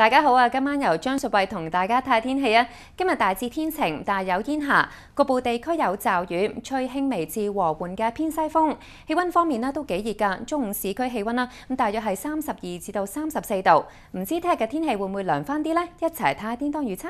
大家好啊！今晚由张淑慧同大家睇下天气啊。今日大致天晴，但系有烟霞，局部地区有骤雨，吹轻微至和缓嘅偏西风。气温方面咧都几热噶，中午市区气温啦咁大约系三十二至到三十四度。唔知听嘅天气会唔会凉翻啲咧？一齐睇下天当预测。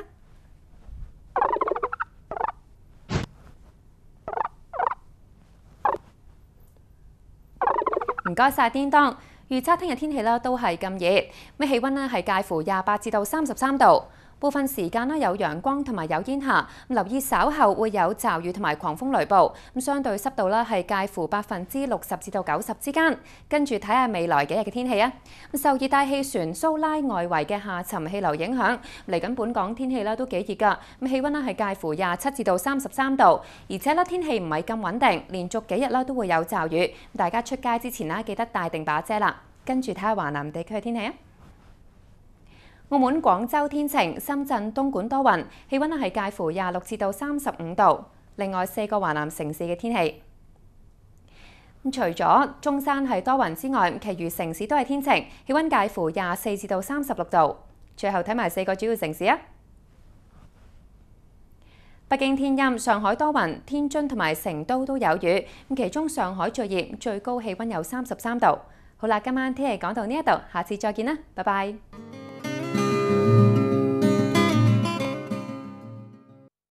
唔该晒叮当。預測聽日天氣咧都係咁熱，咩氣温咧係介乎廿八至到三十三度。部分時間啦有陽光同埋有煙霞，留意稍後會有驟雨同埋狂風雷暴。咁相對濕度啦係介乎百分之六十至到九十之間。跟住睇下未來幾日嘅天氣啊。受熱帶氣旋蘇拉外圍嘅下沉氣流影響，嚟緊本港天氣啦都幾熱㗎。咁氣温啦係介乎廿七至到三十三度，而且啦天氣唔係咁穩定，連續幾日啦都會有驟雨。大家出街之前啦記得帶定把遮啦。跟住睇下華南地區嘅天氣啊。澳门、广州天晴，深圳、东莞多云，气温系介乎廿六至到三十五度。另外四个华南城市嘅天气除咗中山系多云之外，其余城市都系天晴，气温介乎廿四至到三十六度。最后睇埋四个主要城市啊！北京天阴，上海多云，天津同埋成都都有雨。咁其中上海最热，最高气温有三十三度。好啦，今晚天气讲到呢一度，下次再见啦，拜拜。